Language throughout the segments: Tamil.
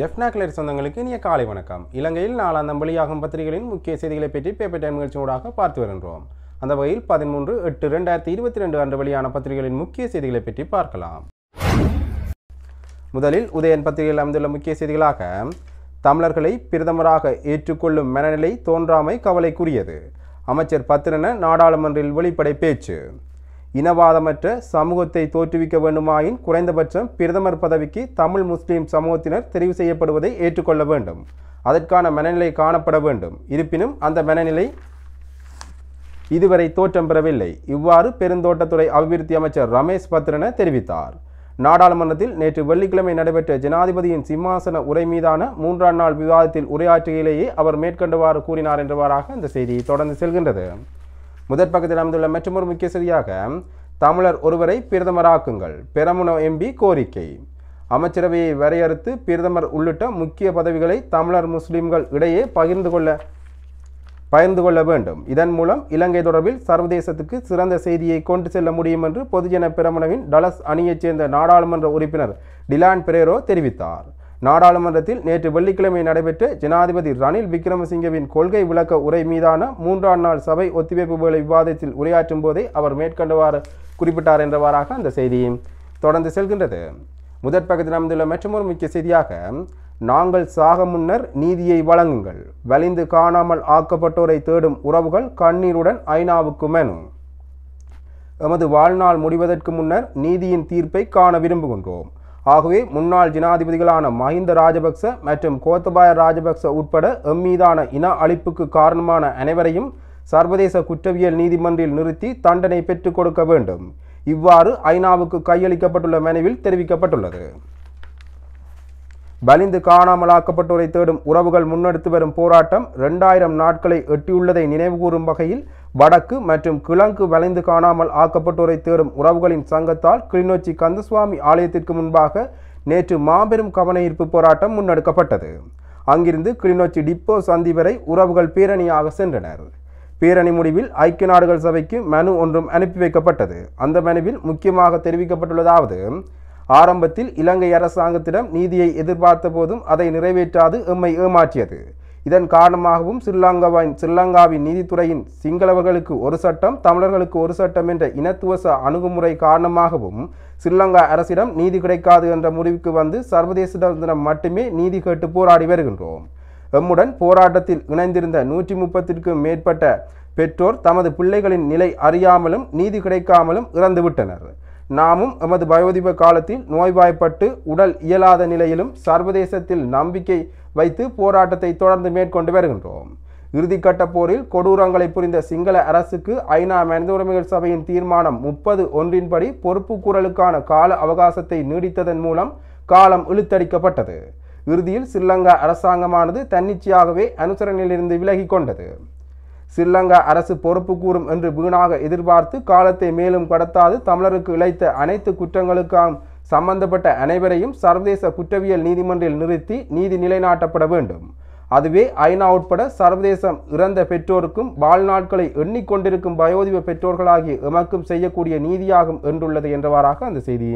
ஜெஃப்னா கிளர் சொந்தங்களுக்கு இனிய காலை வணக்கம் இலங்கையில் நாலாம் தம்பளியாகும் பத்திரிகைகளின் முக்கிய செய்திகளை பற்றி பேப்பர் டைம் நிகழ்ச்சியூடாக பார்த்து வருகின்றோம் அந்த வகையில் பதிமூன்று எட்டு ரெண்டாயிரத்தி இருபத்தி ரெண்டு அன்று வெளியான பத்திரிகைகளின் முக்கிய செய்திகளை பற்றி பார்க்கலாம் முதலில் உதயன் பத்திரிகையில் அமைந்துள்ள முக்கிய செய்திகளாக தமிழர்களை பிரதமராக ஏற்றுக்கொள்ளும் மனநிலை தோன்றாமை கவலைக்குரியது அமைச்சர் பத்திரன நாடாளுமன்றில் வெளிப்படை பேச்சு இனவாதமற்ற சமூகத்தை தோற்றுவிக்க வேண்டுமாயின் குறைந்தபட்சம் பிரதமர் பதவிக்கு தமிழ் முஸ்லீம் சமூகத்தினர் தெரிவு செய்யப்படுவதை ஏற்றுக்கொள்ள வேண்டும் அதற்கான மனநிலை காணப்பட வேண்டும் இருப்பினும் அந்த மனநிலை இதுவரை தோற்றம் பெறவில்லை இவ்வாறு பெருந்தோட்டத்துறை அபிவிருத்தி அமைச்சர் ரமேஷ் பத்ரன தெரிவித்தார் நாடாளுமன்றத்தில் நேற்று வெள்ளிக்கிழமை நடைபெற்ற ஜனாதிபதியின் சிம்மாசன உரை மீதான மூன்றாம் நாள் விவாதத்தில் உரையாற்றுகையிலேயே அவர் மேற்கொண்டுவாறு கூறினார் என்றவாறாக இந்த செய்தி தொடர்ந்து செல்கின்றது முதற் பகுதியில் அமைந்துள்ள மற்றொரு முக்கிய செய்தியாக தமிழர் ஒருவரை பிரதமராக்குங்கள் பெரமுன எம்பி கோரிக்கை அமைச்சரவையை வரையறுத்து பிரதமர் உள்ளிட்ட முக்கிய பதவிகளை தமிழர் முஸ்லிம்கள் இடையே பகிர்ந்து கொள்ள பகிர்ந்து கொள்ள வேண்டும் இதன் மூலம் இலங்கை தொடர்பில் சர்வதேசத்துக்கு சிறந்த செய்தியை கொண்டு செல்ல முடியும் என்று பொதுஜன பிரமுனவின் டலஸ் அணியைச் சேர்ந்த நாடாளுமன்ற உறுப்பினர் டிலான் பெரேரோ தெரிவித்தார் நாடாளுமன்றத்தில் நேற்று வெள்ளிக்கிழமை நடைபெற்ற ஜனாதிபதி ரணில் விக்ரமசிங்கவின் கொள்கை விளக்க உரை மீதான மூன்றாம் நாள் சபை ஒத்திவைப்பு வேலை விவாதத்தில் உரையாற்றும் போதே அவர் மேற்கொண்டவாறு குறிப்பிட்டார் என்றவாறாக அந்த செய்தி தொடர்ந்து செல்கின்றது முதற் பகுதியில் அமைந்துள்ள மற்றொரு முக்கிய செய்தியாக நாங்கள் சாக முன்னர் நீதியை வழங்குங்கள் வலிந்து காணாமல் ஆக்கப்பட்டோரை தேடும் உறவுகள் கண்ணீருடன் ஐநாவுக்கு மேனும் எமது வாழ்நாள் முடிவதற்கு முன்னர் நீதியின் தீர்ப்பை காண விரும்புகின்றோம் ஆகவே முன்னாள் ஜனாதிபதிகளான மஹிந்த ராஜபக்ச மற்றும் கோத்தபாய ராஜபக்ச உட்பட எம் மீதான இன அழிப்புக்கு காரணமான அனைவரையும் சர்வதேச குற்றவியல் நீதிமன்றில் நிறுத்தி தண்டனை பெற்றுக் கொடுக்க வேண்டும் இவ்வாறு ஐநாவுக்கு கையளிக்கப்பட்டுள்ள மனுவில் தெரிவிக்கப்பட்டுள்ளது வலிந்து காணாமலாக்கப்பட்டோரை தேடும் உறவுகள் முன்னெடுத்து வரும் போராட்டம் இரண்டாயிரம் நாட்களை எட்டியுள்ளதை நினைவுகூறும் வகையில் வடக்கு மற்றும் கிழங்கு வளைந்து காணாமல் ஆக்கப்பட்டோரை தேடும் உறவுகளின் சங்கத்தால் கிளிநொச்சி கந்தசுவாமி ஆலயத்திற்கு முன்பாக நேற்று மாபெரும் கவனயீர்ப்பு போராட்டம் முன்னெடுக்கப்பட்டது அங்கிருந்து கிளிநொச்சி டிப்போ சந்தி வரை உறவுகள் பேரணியாக சென்றனர் பேரணி முடிவில் ஐக்கிய நாடுகள் சபைக்கு மனு ஒன்றும் அனுப்பி வைக்கப்பட்டது அந்த மனுவில் முக்கியமாக தெரிவிக்கப்பட்டுள்ளதாவது ஆரம்பத்தில் இலங்கை அரசாங்கத்திடம் நீதியை எதிர்பார்த்த போதும் அதை நிறைவேற்றாது எம்மை ஏமாற்றியது இதன் காரணமாகவும் ஸ்ரீலங்காவின் ஸ்ரீலங்காவின் நீதித்துறையின் சிங்களவர்களுக்கு ஒரு சட்டம் தமிழர்களுக்கு ஒரு சட்டம் என்ற இனத்துவச அணுகுமுறை காரணமாகவும் ஸ்ரீலங்கா அரசிடம் நீதி கிடைக்காது என்ற முடிவுக்கு வந்து தினம் மட்டுமே நீதி கேட்டு போராடி வருகின்றோம் எம்முடன் போராட்டத்தில் இணைந்திருந்த நூற்றி முப்பத்திற்கும் மேற்பட்ட பெற்றோர் தமது பிள்ளைகளின் நிலை அறியாமலும் நீதி கிடைக்காமலும் இறந்துவிட்டனர் நாமும் எமது பயோதிப காலத்தில் நோய்வாய்ப்பட்டு உடல் இயலாத நிலையிலும் சர்வதேசத்தில் நம்பிக்கை வைத்து போராட்டத்தை தொடர்ந்து மேற்கொண்டு வருகின்றோம் இறுதிக்கட்ட போரில் கொடூரங்களை புரிந்த சிங்கள அரசுக்கு ஐநா மனித உரிமைகள் சபையின் தீர்மானம் முப்பது ஒன்றின்படி பொறுப்பு குரலுக்கான கால அவகாசத்தை நீடித்ததன் மூலம் காலம் இழுத்தடிக்கப்பட்டது இறுதியில் சிறிலங்கா அரசாங்கமானது தன்னிச்சையாகவே அனுசரணையிலிருந்து விலகி கொண்டது சிறிலங்கா அரசு பொறுப்பு கூறும் என்று வீணாக எதிர்பார்த்து காலத்தை மேலும் கடத்தாது தமிழருக்கு இழைத்த அனைத்து குற்றங்களுக்கான சம்பந்தப்பட்ட அனைவரையும் சர்வதேச குற்றவியல் நீதிமன்றில் நிறுத்தி நீதி நிலைநாட்டப்பட வேண்டும் அதுவே ஐநா உட்பட சர்வதேசம் இறந்த பெற்றோருக்கும் வாழ்நாட்களை எண்ணிக்கொண்டிருக்கும் பயோதிப பெற்றோர்களாகிய எமக்கும் செய்யக்கூடிய நீதியாகும் என்றுள்ளது என்றவாறாக அந்த செய்தி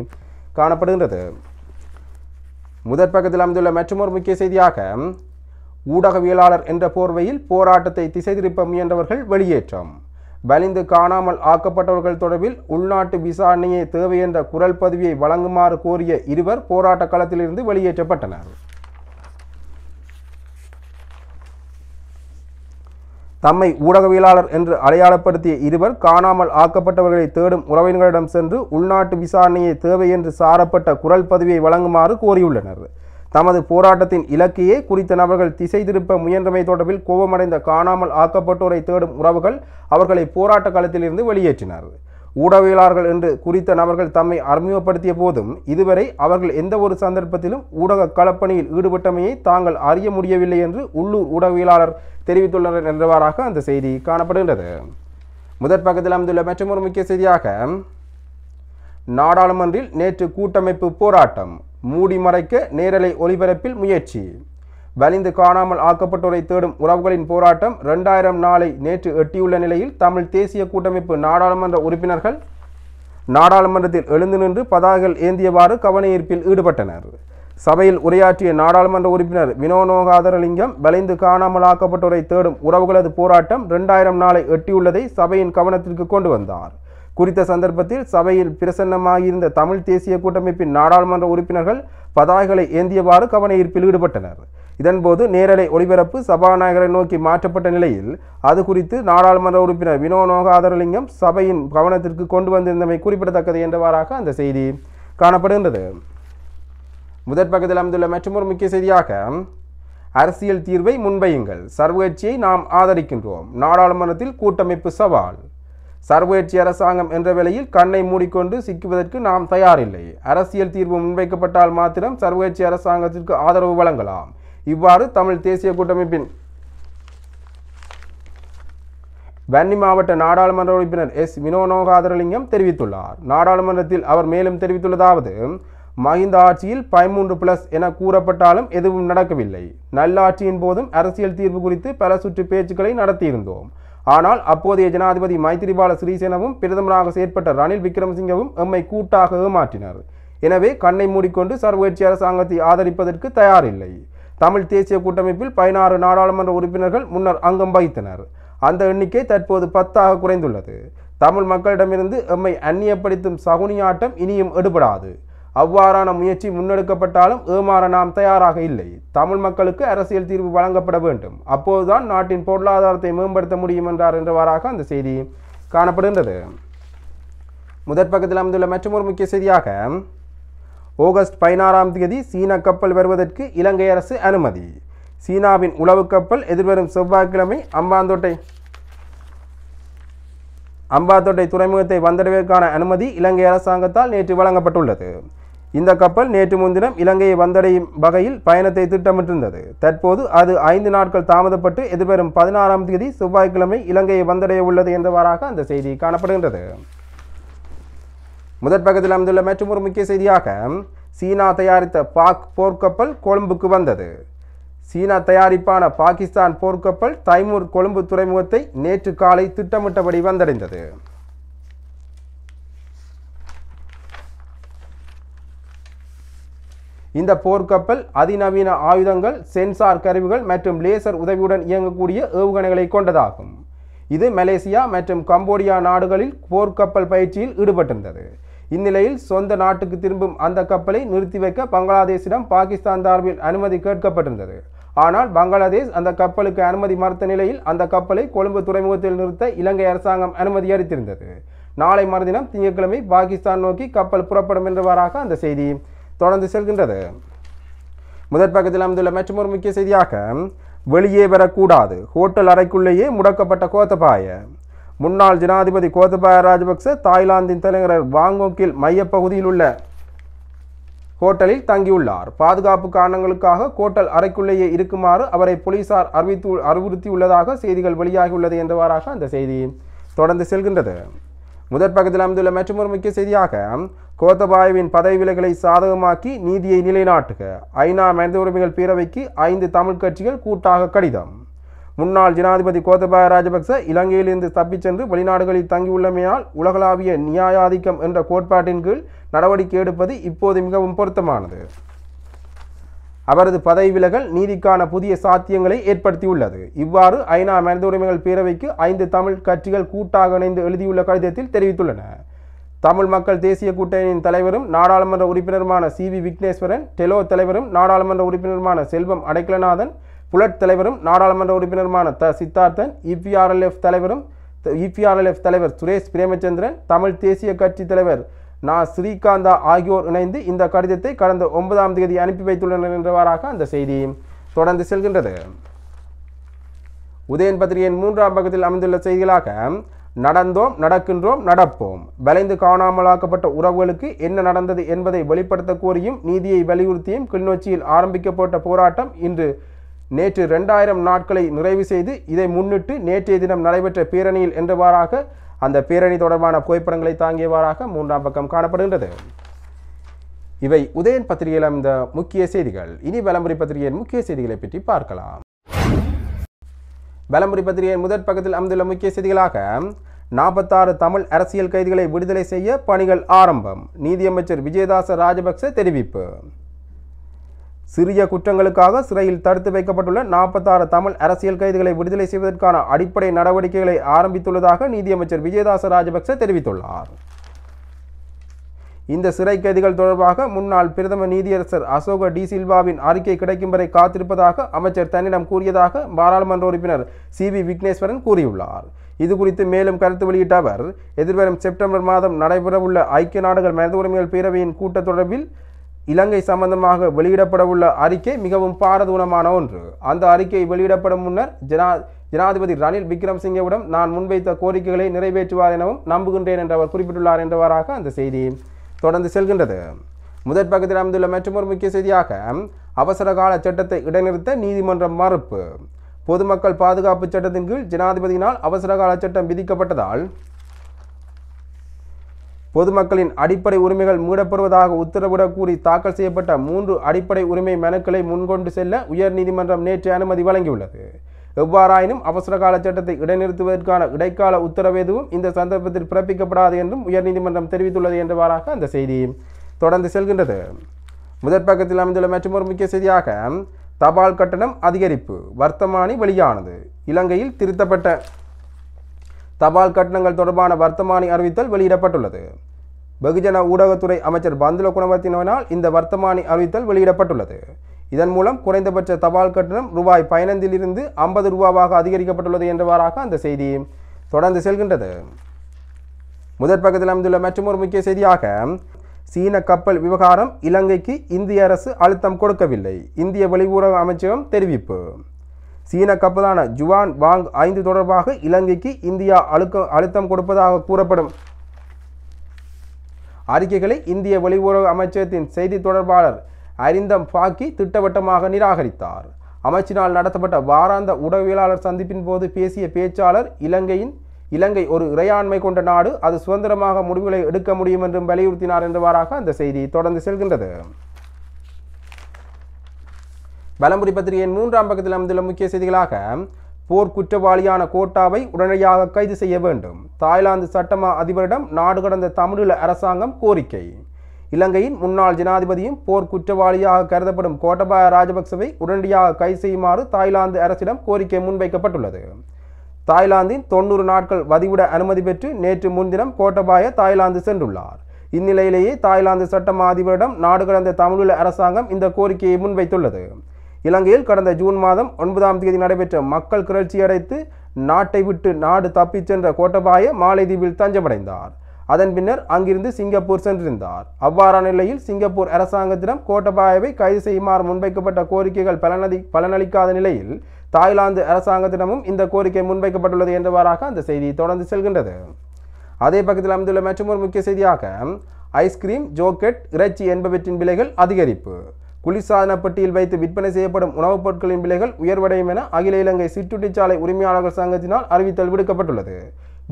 காணப்படுகின்றது முதற் பக்கத்தில் அமைந்துள்ள மற்றொரு முக்கிய செய்தியாக ஊடகவியலாளர் என்ற போர்வையில் போராட்டத்தை திசை திருப்ப முயன்றவர்கள் வெளியேற்றம் வலிந்து காணாமல் ஆக்கப்பட்டவர்கள் தொடர்பில் உள்நாட்டு விசாரணையே தேவை என்ற குரல் பதிவியை வழங்குமாறு கோரிய இருவர் போராட்ட களத்திலிருந்து வெளியேற்றப்பட்டனர் தம்மை ஊடகவியலாளர் என்று அடையாளப்படுத்திய இருவர் காணாமல் ஆக்கப்பட்டவர்களை தேடும் உறவினர்களிடம் சென்று உள்நாட்டு விசாரணையை தேவை என்று சாரப்பட்ட குரல் பதிவியை வழங்குமாறு கோரியுள்ளனர் தமது போராட்டத்தின் இலக்கையே குறித்த நபர்கள் திசை திருப்ப முயன்றமை தொடர்பில் கோபமடைந்த காணாமல் ஆக்கப்பட்டோரை தேடும் உறவுகள் அவர்களை போராட்ட களத்திலிருந்து வெளியேற்றினர் ஊடகவியலாளர்கள் என்று குறித்த நபர்கள் தம்மை அறிமுகப்படுத்திய போதும் இதுவரை அவர்கள் எந்த ஒரு சந்தர்ப்பத்திலும் ஊடக களப்பணியில் ஈடுபட்டமையை தாங்கள் அறிய முடியவில்லை என்று உள்ளூர் ஊடகவியலாளர் தெரிவித்துள்ளனர் என்றவாறாக அந்த செய்தி காணப்படுகின்றது முதற் பக்கத்தில் அமைந்துள்ள மற்றொரு முக்கிய செய்தியாக நாடாளுமன்றில் நேற்று கூட்டமைப்பு போராட்டம் மூடி மறைக்க நேரலை ஒலிபரப்பில் முயற்சி வலிந்து காணாமல் ஆக்கப்பட்டோரை தேடும் உறவுகளின் போராட்டம் ரெண்டாயிரம் நாளை நேற்று எட்டியுள்ள நிலையில் தமிழ் தேசிய கூட்டமைப்பு நாடாளுமன்ற உறுப்பினர்கள் நாடாளுமன்றத்தில் எழுந்து நின்று பதாகைகள் ஏந்தியவாறு கவனஈர்ப்பில் ஈடுபட்டனர் சபையில் உரையாற்றிய நாடாளுமன்ற உறுப்பினர் வினோநோகாதரலிங்கம் வலிந்து காணாமல் ஆக்கப்பட்டோரை தேடும் உறவுகளது போராட்டம் ரெண்டாயிரம் நாளை எட்டியுள்ளதை சபையின் கவனத்திற்கு கொண்டு வந்தார் குறித்த சந்தர்ப்பத்தில் சபையில் பிரசன்னமாகியிருந்த தமிழ் தேசிய கூட்டமைப்பின் நாடாளுமன்ற உறுப்பினர்கள் பதாகைகளை ஏந்தியவாறு கவன ஈர்ப்பில் ஈடுபட்டனர் இதன்போது நேரலை ஒளிபரப்பு சபாநாயகரை நோக்கி மாற்றப்பட்ட நிலையில் அது குறித்து நாடாளுமன்ற உறுப்பினர் வினோ சபையின் கவனத்திற்கு கொண்டு வந்திருந்தமை குறிப்பிடத்தக்கது என்றவாறாக அந்த செய்தி காணப்படுகின்றது முதற் பக்கத்தில் அமைந்துள்ள மற்றொரு முக்கிய செய்தியாக அரசியல் தீர்வை முன்வையுங்கள் சர்வகட்சியை நாம் ஆதரிக்கின்றோம் நாடாளுமன்றத்தில் கூட்டமைப்பு சவால் சர்வேட்சி அரசாங்கம் என்ற வேளையில் கண்ணை மூடிக்கொண்டு சிக்குவதற்கு நாம் தயாரில்லை அரசியல் தீர்வு முன்வைக்கப்பட்டால் மாத்திரம் சர்வேட்சி அரசாங்கத்திற்கு ஆதரவு வழங்கலாம் இவ்வாறு தமிழ் தேசிய கூட்டமைப்பின் வன்னி மாவட்ட நாடாளுமன்ற உறுப்பினர் எஸ் வினோநோகாதரலிங்கம் தெரிவித்துள்ளார் நாடாளுமன்றத்தில் அவர் மேலும் தெரிவித்துள்ளதாவது மஹிந்த ஆட்சியில் பதிமூன்று பிளஸ் என கூறப்பட்டாலும் எதுவும் நடக்கவில்லை நல்லாட்சியின் போதும் அரசியல் தீர்வு குறித்து பல சுற்று பேச்சுக்களை நடத்தியிருந்தோம் ஆனால் அப்போதைய ஜனாதிபதி மைத்திரிபால சிறிசேனவும் பிரதமராக செயற்பட்ட ரணில் விக்ரமசிங்கவும் எம்மை கூட்டாக ஏமாற்றினார் எனவே கண்ணை மூடிக்கொண்டு சர்வேட்சி அரசாங்கத்தை ஆதரிப்பதற்கு தயாரில்லை தமிழ் தேசிய கூட்டமைப்பில் பதினாறு நாடாளுமன்ற உறுப்பினர்கள் முன்னர் அங்கம் வகித்தனர் அந்த எண்ணிக்கை தற்போது பத்தாக குறைந்துள்ளது தமிழ் மக்களிடமிருந்து எம்மை அந்நியப்படுத்தும் சகுனியாட்டம் இனியும் எடுபடாது அவ்வாறான முயற்சி முன்னெடுக்கப்பட்டாலும் ஏமாற நாம் தயாராக இல்லை தமிழ் மக்களுக்கு அரசியல் தீர்வு வழங்கப்பட வேண்டும் அப்போதுதான் நாட்டின் பொருளாதாரத்தை மேம்படுத்த முடியும் என்றார் என்றவாறாக அந்த செய்தி காணப்படுகின்றது முதற் பக்கத்தில் அமைந்துள்ள மற்றொரு முக்கிய செய்தியாக ஆகஸ்ட் பதினாறாம் தேதி சீன கப்பல் வருவதற்கு இலங்கை அரசு அனுமதி சீனாவின் உளவு கப்பல் எதிர்வரும் செவ்வாய்க்கிழமை அம்பாந்தோட்டை அம்பாந்தோட்டை துறைமுகத்தை வந்தடைவதற்கான அனுமதி இலங்கை அரசாங்கத்தால் நேற்று வழங்கப்பட்டுள்ளது இந்த கப்பல் நேற்று முன்தினம் இலங்கையை வந்தடையும் வகையில் பயணத்தை திட்டமிட்டிருந்தது தற்போது அது ஐந்து நாட்கள் தாமதப்பட்டு எதிர்வரும் பதினாறாம் தேதி செவ்வாய்க்கிழமை இலங்கையை வந்தடைய உள்ளது என்றவாறாக அந்த செய்தி காணப்படுகின்றது முதற் பக்கத்தில் அமைந்துள்ள மற்றும் ஒரு முக்கிய செய்தியாக சீனா தயாரித்த பாக் போர்க்கப்பல் கொழும்புக்கு வந்தது சீனா தயாரிப்பான பாகிஸ்தான் போர்க்கப்பல் தைமூர் கொழும்பு துறைமுகத்தை நேற்று காலை திட்டமிட்டபடி வந்தடைந்தது இந்த போர்க்கப்பல் அதிநவீன ஆயுதங்கள் சென்சார் கருவிகள் மற்றும் லேசர் உதவியுடன் இயங்கக்கூடிய ஏவுகணைகளை கொண்டதாகும் இது மலேசியா மற்றும் கம்போடியா நாடுகளில் போர்க்கப்பல் பயிற்சியில் ஈடுபட்டிருந்தது இந்நிலையில் சொந்த நாட்டுக்கு திரும்பும் அந்த கப்பலை நிறுத்தி வைக்க பங்களாதேஷிடம் பாகிஸ்தான் சார்பில் அனுமதி கேட்கப்பட்டிருந்தது ஆனால் பங்களாதேஷ் அந்த கப்பலுக்கு அனுமதி மறுத்த நிலையில் அந்த கப்பலை கொழும்பு துறைமுகத்தில் நிறுத்த இலங்கை அரசாங்கம் அனுமதி அளித்திருந்தது நாளை மறுதினம் திங்கட்கிழமை பாகிஸ்தான் நோக்கி கப்பல் புறப்படும் என்றவாறாக அந்த செய்தி தொடர்ந்து செல்கின்றது முதற் பக்கத்தில் அமைந்துள்ள மற்றொரு முக்கிய செய்தியாக வெளியே வரக்கூடாது ஹோட்டல் அறைக்குள்ளேயே முடக்கப்பட்ட கோத்தபாய முன்னாள் ஜனாதிபதி கோத்தபாய ராஜபக்ச தாய்லாந்தின் தலைநகர் வாங்கோக்கில் மையப்பகுதியில் உள்ள ஹோட்டலில் தங்கியுள்ளார் பாதுகாப்பு காரணங்களுக்காக ஹோட்டல் அறைக்குள்ளேயே இருக்குமாறு அவரை போலீசார் அறிவித்து அறிவுறுத்தியுள்ளதாக செய்திகள் வெளியாகியுள்ளது என்றவாறாக அந்த செய்தி தொடர்ந்து செல்கின்றது முதற் பக்கத்தில் அமைந்துள்ள மற்றொரு முக்கிய செய்தியாக கோத்தபாயவின் பதவி விலகலை சாதகமாக்கி நீதியை நிலைநாட்டுக ஐநா மனித உரிமைகள் பேரவைக்கு ஐந்து தமிழ் கட்சிகள் கூட்டாக கடிதம் முன்னாள் ஜனாதிபதி கோத்தபாய ராஜபக்ச இலங்கையிலிருந்து தப்பிச் சென்று வெளிநாடுகளில் தங்கியுள்ளமையால் உலகளாவிய நியாயாதிக்கம் என்ற கோட்பாட்டின் கீழ் நடவடிக்கை எடுப்பது இப்போது மிகவும் பொருத்தமானது அவரது பதவி விலகல் நீதிக்கான புதிய சாத்தியங்களை ஏற்படுத்தியுள்ளது இவ்வாறு ஐநா மனித உரிமைகள் பேரவைக்கு ஐந்து தமிழ் கட்சிகள் கூட்டாக இணைந்து எழுதியுள்ள கடிதத்தில் தெரிவித்துள்ளன தமிழ் மக்கள் தேசிய கூட்டணியின் தலைவரும் நாடாளுமன்ற உறுப்பினருமான சி வி விக்னேஸ்வரன் டெலோ தலைவரும் நாடாளுமன்ற உறுப்பினருமான செல்வம் அடைக்கலநாதன் புலட் தலைவரும் நாடாளுமன்ற உறுப்பினருமான த சித்தார்த்தன் இபிஆர்எல்எஃப் தலைவரும் இபிஆர்எல்எஃப் தலைவர் சுரேஷ் பிரேமச்சந்திரன் தமிழ் தேசிய கட்சி தலைவர் நா ஸ்ரீகாந்தா ஆகியோர் இணைந்து இந்த கடிதத்தை கடந்த ஒன்பதாம் தேதி அனுப்பி வைத்துள்ளனர் என்றவாறாக அந்த செய்தி தொடர்ந்து செல்கின்றது உதயன் பத்திரிகையின் மூன்றாம் பக்கத்தில் அமைந்துள்ள செய்திகளாக நடந்தோம் நடக்கின்றோம் நடப்போம் வளைந்து காணாமலாக்கப்பட்ட உறவுகளுக்கு என்ன நடந்தது என்பதை வெளிப்படுத்த கோரியும் நீதியை வலியுறுத்தியும் கிளிநொச்சியில் ஆரம்பிக்கப்பட்ட போராட்டம் இன்று நேற்று ரெண்டாயிரம் நாட்களை நிறைவு செய்து இதை முன்னிட்டு நேற்றைய தினம் நடைபெற்ற பேரணியில் என்றவாறாக அந்த பேரணி தொடர்பான புகைப்படங்களை தாங்கியவாறாக மூன்றாம் பக்கம் காணப்படுகின்றது இவை உதயன் பத்திரிகையில் இந்த முக்கிய செய்திகள் இனி வலம்புரி பத்திரிகையின் முக்கிய செய்திகளை பற்றி பார்க்கலாம் வலம்புரி பத்திரிகையின் முதற் பக்கத்தில் அமைந்துள்ள முக்கிய செய்திகளாக நாற்பத்தாறு தமிழ் அரசியல் கைதிகளை விடுதலை செய்ய பணிகள் ஆரம்பம் நீதியமைச்சர் விஜயதாச ராஜபக்ச தெரிவிப்பு சிறிய குற்றங்களுக்காக சிறையில் தடுத்து வைக்கப்பட்டுள்ள நாற்பத்தாறு தமிழ் அரசியல் கைதிகளை விடுதலை செய்வதற்கான அடிப்படை நடவடிக்கைகளை ஆரம்பித்துள்ளதாக நீதியமைச்சர் விஜயதாச ராஜபக்ச தெரிவித்துள்ளார் இந்த சிறை கைதிகள் தொடர்பாக முன்னாள் பிரதம நீதியரசர் அசோக டி சில்வாவின் அறிக்கை கிடைக்கும் வரை காத்திருப்பதாக அமைச்சர் தன்னிடம் கூறியதாக பாராளுமன்ற உறுப்பினர் சி வி விக்னேஸ்வரன் கூறியுள்ளார் இது குறித்து மேலும் கருத்து வெளியிட்ட அவர் எதிர்வரும் செப்டம்பர் மாதம் நடைபெறவுள்ள ஐக்கிய நாடுகள் மனித உரிமைகள் பேரவையின் கூட்டத் தொடர்பில் இலங்கை சம்பந்தமாக வெளியிடப்படவுள்ள அறிக்கை மிகவும் பாரதூனமான ஒன்று அந்த அறிக்கை வெளியிடப்படும் முன்னர் ஜனா ஜனாதிபதி ரணில் விக்ரம்சிங்கவிடம் நான் முன்வைத்த கோரிக்கைகளை நிறைவேற்றுவார் எனவும் நம்புகின்றேன் என்று அவர் குறிப்பிட்டுள்ளார் என்றவாறாக அந்த செய்தி தொடர்ந்து செல்கின்றது முதற் பக்கத்தில் அமைந்துள்ள மற்றொரு முக்கிய செய்தியாக அவசர கால சட்டத்தை இடைநிறுத்த நீதிமன்றம் மறுப்பு பொதுமக்கள் பாதுகாப்பு சட்டத்தின் கீழ் ஜனாதிபதியினால் அவசர கால சட்டம் விதிக்கப்பட்டதால் பொதுமக்களின் அடிப்படை உரிமைகள் மூடப்படுவதாக உத்தரவிடக் கூறி தாக்கல் செய்யப்பட்ட மூன்று அடிப்படை உரிமை மனுக்களை முன்கொண்டு செல்ல உயர்நீதிமன்றம் நேற்று அனுமதி வழங்கியுள்ளது எவ்வாறாயினும் அவசர கால சட்டத்தை இடைநிறுத்துவதற்கான இடைக்கால உத்தரவு எதுவும் இந்த சந்தர்ப்பத்தில் பிறப்பிக்கப்படாது என்றும் உயர்நீதிமன்றம் தெரிவித்துள்ளது என்றவாறாக அந்த செய்தி தொடர்ந்து செல்கின்றது முதற் பக்கத்தில் அமைந்துள்ள மற்றொரு முக்கிய செய்தியாக தபால் கட்டணம் அதிகரிப்பு வர்த்தமானி வெளியானது இலங்கையில் திருத்தப்பட்ட தபால் கட்டணங்கள் தொடர்பான வர்த்தமானி அறிவித்தல் வெளியிடப்பட்டுள்ளது வெகுஜன ஊடகத்துறை அமைச்சர் பந்துல குணவர்த்தினால் இந்த வர்த்தமானி அறிவித்தல் வெளியிடப்பட்டுள்ளது இதன் மூலம் குறைந்தபட்ச தபால் கட்டணம் ரூபாய் பதினைந்திலிருந்து ஐம்பது ரூபாவாக அதிகரிக்கப்பட்டுள்ளது என்றவாறாக அந்த செய்தி தொடர்ந்து செல்கின்றது முதற் பக்கத்தில் அமைந்துள்ள மற்றொரு முக்கிய செய்தியாக சீன கப்பல் விவகாரம் இலங்கைக்கு இந்திய அரசு அழுத்தம் கொடுக்கவில்லை இந்திய வெளியுறவு அமைச்சகம் தெரிவிப்பு சீன கப்பலான ஜுவான் வாங் ஐந்து தொடர்பாக இலங்கைக்கு இந்தியா அழுக்க அழுத்தம் கொடுப்பதாக கூறப்படும் அறிக்கைகளை இந்திய வெளியுறவு அமைச்சகத்தின் செய்தி தொடர்பாளர் அரிந்தம் பாக்கி திட்டவட்டமாக நிராகரித்தார் அமைச்சினால் நடத்தப்பட்ட வாராந்த உடவியலாளர் சந்திப்பின் போது பேசிய பேச்சாளர் இலங்கையின் இலங்கை ஒரு இறையாண்மை கொண்ட நாடு அது சுதந்திரமாக முடிவுகளை எடுக்க முடியும் என்றும் வலியுறுத்தினார் என்றவாறாக அந்த செய்தி தொடர்ந்து செல்கின்றது பலம்புரி பத்திரிகையின் மூன்றாம் பக்கத்தில் அமைந்துள்ள முக்கிய செய்திகளாக போர் குற்றவாளியான கோட்டாவை உடனடியாக கைது செய்ய வேண்டும் தாய்லாந்து சட்டமா அதிபரிடம் நாடு கடந்த தமிழீழ அரசாங்கம் கோரிக்கை இலங்கையின் முன்னாள் ஜனாதிபதியும் போர் குற்றவாளியாக கருதப்படும் கோட்டபாய ராஜபக்சவை உடனடியாக கைது செய்யுமாறு தாய்லாந்து அரசிடம் கோரிக்கை முன்வைக்கப்பட்டுள்ளது தாய்லாந்தின் தொண்ணூறு நாட்கள் வதிவிட அனுமதி பெற்று நேற்று முன்தினம் கோட்டபாய தாய்லாந்து சென்றுள்ளார் இந்நிலையிலேயே தாய்லாந்து சட்டமா அதிபரிடம் நாடு கடந்த தமிழீழ அரசாங்கம் இந்த கோரிக்கையை முன்வைத்துள்ளது இலங்கையில் கடந்த ஜூன் மாதம் ஒன்பதாம் தேதி நடைபெற்ற மக்கள் கிளர்ச்சியடைத்து நாட்டை விட்டு நாடு தப்பிச் சென்ற கோட்டபாய மாலைதீவில் தஞ்சமடைந்தார் அதன் பின்னர் அங்கிருந்து சிங்கப்பூர் சென்றிருந்தார் அவ்வாறான நிலையில் சிங்கப்பூர் அரசாங்கத்திடம் கோட்டபாயவை கைது செய்யுமாறு முன்வைக்கப்பட்ட கோரிக்கைகள் பலனதி பலனளிக்காத நிலையில் தாய்லாந்து அரசாங்கத்திடமும் இந்த கோரிக்கை முன்வைக்கப்பட்டுள்ளது என்றவாறாக அந்த செய்தி தொடர்ந்து செல்கின்றது அதே பக்கத்தில் அமைந்துள்ள மற்றொரு முக்கிய செய்தியாக ஐஸ்கிரீம் ஜோக்கெட் இறைச்சி என்பவற்றின் விலைகள் அதிகரிப்பு குளிர்சாதன பட்டியல் வைத்து விற்பனை செய்யப்படும் உணவுப் பொருட்களின் விலைகள் உயர்வடையும் என அகில இலங்கை சிற்றுட்டிச்சாலை உரிமையாளர்கள் சங்கத்தினால் அறிவித்தல் விடுக்கப்பட்டுள்ளது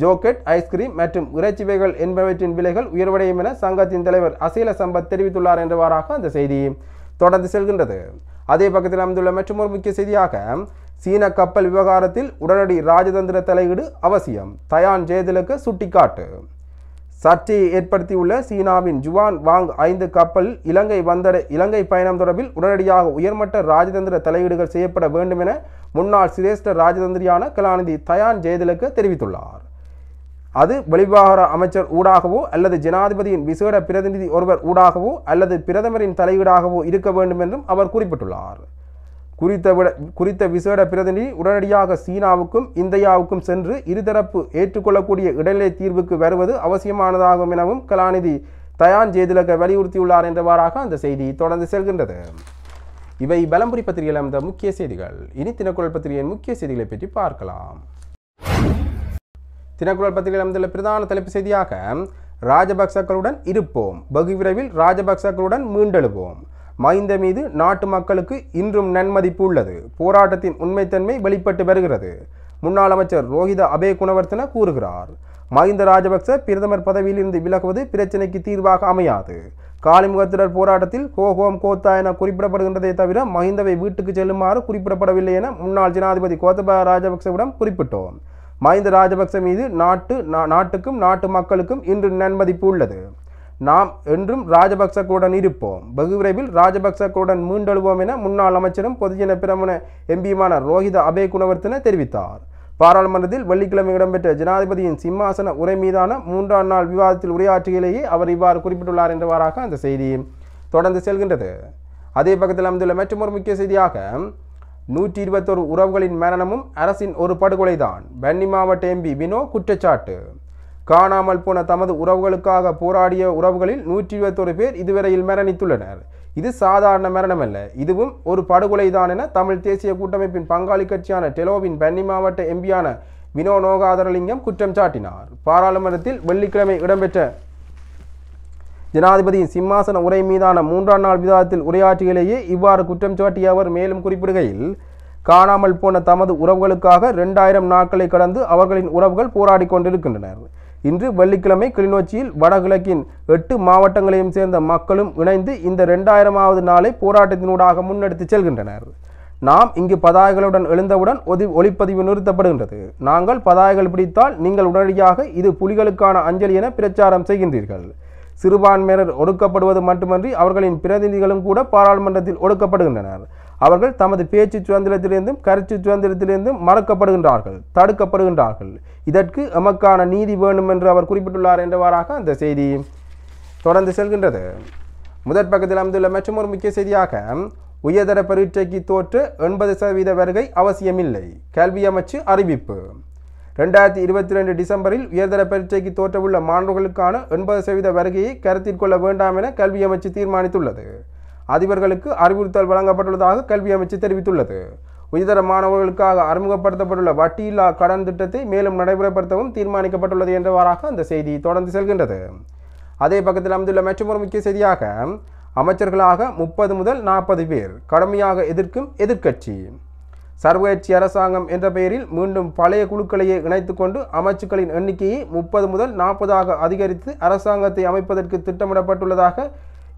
ஜோக்கெட் ஐஸ்கிரீம் மற்றும் இறைச்சிவைகள் என்பவற்றின் விலைகள் உயர்வடையும் என சங்கத்தின் தலைவர் அசீல சம்பத் தெரிவித்துள்ளார் என்றவாறாக அந்த செய்தி தொடர்ந்து செல்கின்றது அதே பக்கத்தில் அமைந்துள்ள மற்றொரு முக்கிய செய்தியாக சீன கப்பல் விவகாரத்தில் உடனடி ராஜதந்திர தலையீடு அவசியம் தயான் ஜெயதிலுக்கு சுட்டிக்காட்டு சர்ச்சையை ஏற்படுத்தியுள்ள சீனாவின் ஜுவான் வாங் ஐந்து கப்பல் இலங்கை வந்தட இலங்கை பயணம் தொடர்பில் உடனடியாக உயர்மட்ட ராஜதந்திர தலையீடுகள் செய்யப்பட வேண்டும் என முன்னாள் சிரேஷ்ட ராஜதந்திரியான கலாநிதி தயான் ஜெயதிலக்கு தெரிவித்துள்ளார் அது வெளிவகார அமைச்சர் ஊடாகவோ அல்லது ஜனாதிபதியின் விசேட பிரதிநிதி ஒருவர் ஊடாகவோ அல்லது பிரதமரின் தலையீடாகவோ இருக்க வேண்டும் என்றும் அவர் குறிப்பிட்டுள்ளார் குறித்த விட குறித்த விசேட பிரதிநிதி உடனடியாக சீனாவுக்கும் இந்தியாவுக்கும் சென்று இருதரப்பு ஏற்றுக்கொள்ளக்கூடிய இடைநிலை தீர்வுக்கு வருவது அவசியமானதாகும் எனவும் கலாநிதி தயான் ஜெய்திலக வலியுறுத்தியுள்ளார் என்றவாறாக அந்த செய்தி தொடர்ந்து செல்கின்றது இவை பலம்புரி பத்திரிகையில் அமைந்த முக்கிய செய்திகள் இனி தினக்குரல் பத்திரிகையின் முக்கிய செய்திகளை பற்றி பார்க்கலாம் தினக்குரல் பத்திரிகையில் அமைந்துள்ள பிரதான தலைப்பு செய்தியாக ராஜபக்சக்களுடன் இருப்போம் பகுவிரைவில் விரைவில் ராஜபக்சக்களுடன் மீண்டெழுவோம் மைந்த மீது நாட்டு மக்களுக்கு இன்றும் நன்மதிப்பு உள்ளது போராட்டத்தின் உண்மைத்தன்மை வெளிப்பட்டு வருகிறது முன்னாள் அமைச்சர் ரோஹித அபே குணவர்த்தன கூறுகிறார் மஹிந்த ராஜபக்ச பிரதமர் பதவியில் இருந்து விலகுவது பிரச்சினைக்கு தீர்வாக அமையாது காலிமுகத்தினர் போராட்டத்தில் கோகோம் கோத்தா என குறிப்பிடப்படுகின்றதை தவிர மஹிந்தவை வீட்டுக்கு செல்லுமாறு குறிப்பிடப்படவில்லை என முன்னாள் ஜனாதிபதி கோத்தபா ராஜபக்சவிடம் குறிப்பிட்டோம் மஹிந்த ராஜபக்ச மீது நாட்டு நாட்டுக்கும் நாட்டு மக்களுக்கும் இன்று நன்மதிப்பு உள்ளது நாம் என்றும் ராஜபக்சக்களுடன் இருப்போம் வெகு விரைவில் ராஜபக்சக்களுடன் மீண்டெழுவோம் என முன்னாள் அமைச்சரும் பொதுஜன பிரமுன எம்பியுமான ரோஹித அபே குணவர்த்தன தெரிவித்தார் பாராளுமன்றத்தில் வெள்ளிக்கிழமை இடம்பெற்ற ஜனாதிபதியின் சிம்மாசன உரை மீதான மூன்றாம் நாள் விவாதத்தில் உரையாற்றுகையிலேயே அவர் இவ்வாறு குறிப்பிட்டுள்ளார் என்றவாறாக அந்த செய்தி தொடர்ந்து செல்கின்றது அதே பக்கத்தில் அமைந்துள்ள மற்றொரு முக்கிய செய்தியாக நூற்றி இருபத்தொரு உறவுகளின் மரணமும் அரசின் ஒரு படுகொலைதான் பன்னி மாவட்ட எம்பி வினோ குற்றச்சாட்டு காணாமல் போன தமது உறவுகளுக்காக போராடிய உறவுகளில் நூற்றி இருபத்தொரு பேர் இதுவரையில் மரணித்துள்ளனர் இது சாதாரண மரணம் அல்ல இதுவும் ஒரு படுகொலைதான் என தமிழ் தேசிய கூட்டமைப்பின் பங்காளி கட்சியான டெலோவின் பன்னி மாவட்ட எம்பியான வினோ நோகாதரலிங்கம் குற்றம் சாட்டினார் பாராளுமன்றத்தில் வெள்ளிக்கிழமை இடம்பெற்ற ஜனாதிபதியின் சிம்மாசன உரை மீதான மூன்றாம் நாள் விவாதத்தில் உரையாற்றியிலேயே இவ்வாறு குற்றம் சாட்டிய அவர் மேலும் குறிப்பிடுகையில் காணாமல் போன தமது உறவுகளுக்காக இரண்டாயிரம் நாட்களை கடந்து அவர்களின் உறவுகள் போராடி கொண்டிருக்கின்றனர் இன்று வெள்ளிக்கிழமை கிளிநொச்சியில் வடகிழக்கின் எட்டு மாவட்டங்களையும் சேர்ந்த மக்களும் இணைந்து இந்த இரண்டாயிரமாவது நாளை போராட்டத்தினூடாக முன்னெடுத்து செல்கின்றனர் நாம் இங்கு பதாகைகளுடன் எழுந்தவுடன் ஒதி ஒளிப்பதிவு நிறுத்தப்படுகின்றது நாங்கள் பதாகைகள் பிடித்தால் நீங்கள் உடனடியாக இது புலிகளுக்கான அஞ்சலி என பிரச்சாரம் செய்கின்றீர்கள் சிறுபான்மையினர் ஒடுக்கப்படுவது மட்டுமன்றி அவர்களின் பிரதிநிதிகளும் கூட பாராளுமன்றத்தில் ஒடுக்கப்படுகின்றனர் அவர்கள் தமது பேச்சு சுதந்திரத்திலிருந்தும் கருத்து சுதந்திரத்திலிருந்தும் மறக்கப்படுகின்றார்கள் தடுக்கப்படுகின்றார்கள் இதற்கு எமக்கான நீதி வேண்டும் என்று அவர் குறிப்பிட்டுள்ளார் என்றவாறாக அந்த செய்தி தொடர்ந்து செல்கின்றது முதற் பக்கத்தில் அமைந்துள்ள மற்றும் ஒரு முக்கிய செய்தியாக உயர்தர பரீட்சைக்கு தோற்று எண்பது சதவீத வருகை அவசியமில்லை கல்வி அமைச்சு அறிவிப்பு ரெண்டாயிரத்தி இருபத்தி ரெண்டு டிசம்பரில் உயர்தர பரீட்சைக்கு தோற்றவுள்ள மாணவர்களுக்கான எண்பது சதவீத வருகையை கருத்தில் கொள்ள வேண்டாம் என கல்வி அமைச்சு தீர்மானித்துள்ளது அதிபர்களுக்கு அறிவுறுத்தல் வழங்கப்பட்டுள்ளதாக கல்வி அமைச்சு தெரிவித்துள்ளது உயர்தர மாணவர்களுக்காக அறிமுகப்படுத்தப்பட்டுள்ள வட்டியில்லா கடன் திட்டத்தை மேலும் நடைமுறைப்படுத்தவும் தீர்மானிக்கப்பட்டுள்ளது என்றவாறாக அந்த செய்தி தொடர்ந்து செல்கின்றது அதே பக்கத்தில் அமைந்துள்ள மற்றொரு முக்கிய செய்தியாக அமைச்சர்களாக முப்பது முதல் நாற்பது பேர் கடுமையாக எதிர்க்கும் எதிர்க்கட்சி சர்வகட்சி அரசாங்கம் என்ற பெயரில் மீண்டும் பழைய குழுக்களையே இணைத்து கொண்டு அமைச்சுக்களின் எண்ணிக்கையை முப்பது முதல் நாற்பதாக அதிகரித்து அரசாங்கத்தை அமைப்பதற்கு திட்டமிடப்பட்டுள்ளதாக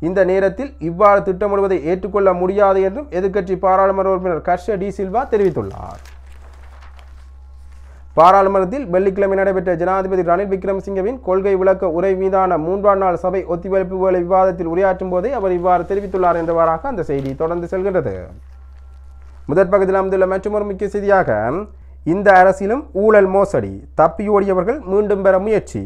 இந்த நேரத்தில் இவ்வாறு திட்டமிடுவதை ஏற்றுக்கொள்ள முடியாது என்றும் எதிர்க்கட்சி பாராளுமன்ற உறுப்பினர் கர்ஷ டி சில்வா தெரிவித்துள்ளார் பாராளுமன்றத்தில் வெள்ளிக்கிழமை நடைபெற்ற ஜனாதிபதி ரணில் விக்ரமசிங்கவின் கொள்கை விளக்க உரை மீதான மூன்றாம் நாள் சபை ஒத்திவைப்புகளை விவாதத்தில் உரையாற்றும் போதே அவர் இவ்வாறு தெரிவித்துள்ளார் என்றவாறாக அந்த செய்தி தொடர்ந்து செல்கிறது முதற் பகுதியில் அமைந்துள்ள மற்றொரு முக்கிய செய்தியாக இந்த அரசிலும் ஊழல் மோசடி தப்பியோடியவர்கள் மீண்டும் பெற முயற்சி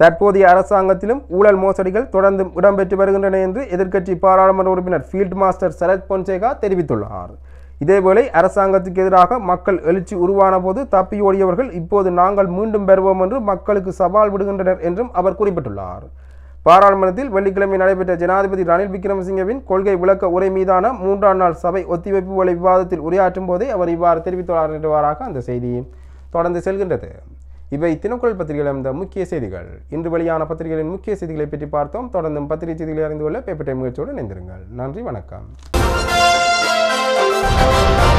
தற்போதைய அரசாங்கத்திலும் ஊழல் மோசடிகள் தொடர்ந்து இடம்பெற்று வருகின்றன என்று எதிர்க்கட்சி பாராளுமன்ற உறுப்பினர் ஃபீல்ட் மாஸ்டர் சரத் பொன்சேகா தெரிவித்துள்ளார் இதேவேளை அரசாங்கத்துக்கு எதிராக மக்கள் எழுச்சி உருவான போது தப்பியோடியவர்கள் இப்போது நாங்கள் மீண்டும் பெறுவோம் என்று மக்களுக்கு சவால் விடுகின்றனர் என்றும் அவர் குறிப்பிட்டுள்ளார் பாராளுமன்றத்தில் வெள்ளிக்கிழமை நடைபெற்ற ஜனாதிபதி ரணில் விக்ரமசிங்கவின் கொள்கை விளக்க உரை மீதான மூன்றாம் நாள் சபை ஒத்திவைப்பு விவாதத்தில் உரையாற்றும் போதே அவர் இவ்வாறு தெரிவித்துள்ளார் என்றவாறாக அந்த செய்தி தொடர்ந்து செல்கின்றது இவை தினக்குரல் பத்திரிகையில் அந்த முக்கிய செய்திகள் இன்று வெளியான பத்திரிகைகளின் முக்கிய செய்திகளை பற்றி பார்த்தோம் தொடர்ந்து பத்திரிகை செய்திகளை அறிந்து கொள்ள பேப்பர் டைம் நிகழ்ச்சியோடு நினைந்திருங்கள் நன்றி வணக்கம்